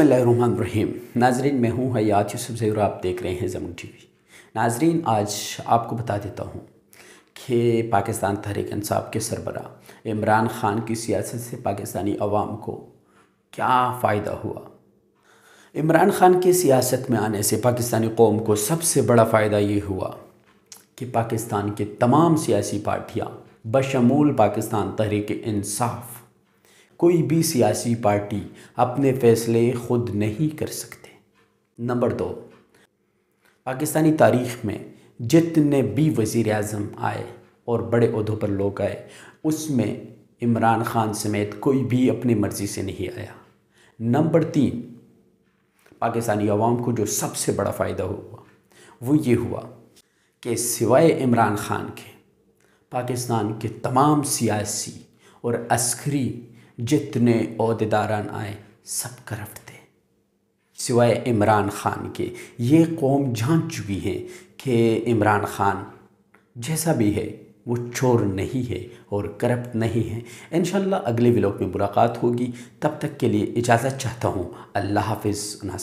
बसमीम नाजरीन मैं हूँ हयात यूसुफ जैर आप देख रहे हैं जमुन टी वी नाजरीन आज आपको बता देता हूँ कि पाकिस्तान तहरीक इंसाफ के सरबरा इमरान ख़ान की सियासत से पाकिस्तानी अवाम को क्या फ़ायदा हुआ इमरान ख़ान की सियासत में आने से पाकिस्तानी कौम को सबसे बड़ा फ़ायदा ये हुआ कि पाकिस्तान के तमाम सियासी पार्टियाँ बशमूल पाकिस्तान तहरीक इंसाफ कोई भी सियासी पार्टी अपने फैसले खुद नहीं कर सकते नंबर दो पाकिस्तानी तारीख में जितने भी वज़ी अजम आए और बड़े अहदों पर लोग आए उसमें इमरान खान समेत कोई भी अपनी मर्ज़ी से नहीं आया नंबर तीन पाकिस्तानी आवाम को जो सबसे बड़ा फ़ायदा हुआ वो ये हुआ कि सिवाय इमरान खान के पाकिस्तान के तमाम सियासी और अस्करी जितने अहदेदारान आए सब करप्ट थे सिवाय इमरान ख़ान के ये कौम जान चुकी है कि इमरान ख़ान जैसा भी है वो चोर नहीं है और करप्ट नहीं है इन अगले व्लॉग में मुलाकात होगी तब तक के लिए इजाज़त चाहता हूँ अल्लाह हाफिज़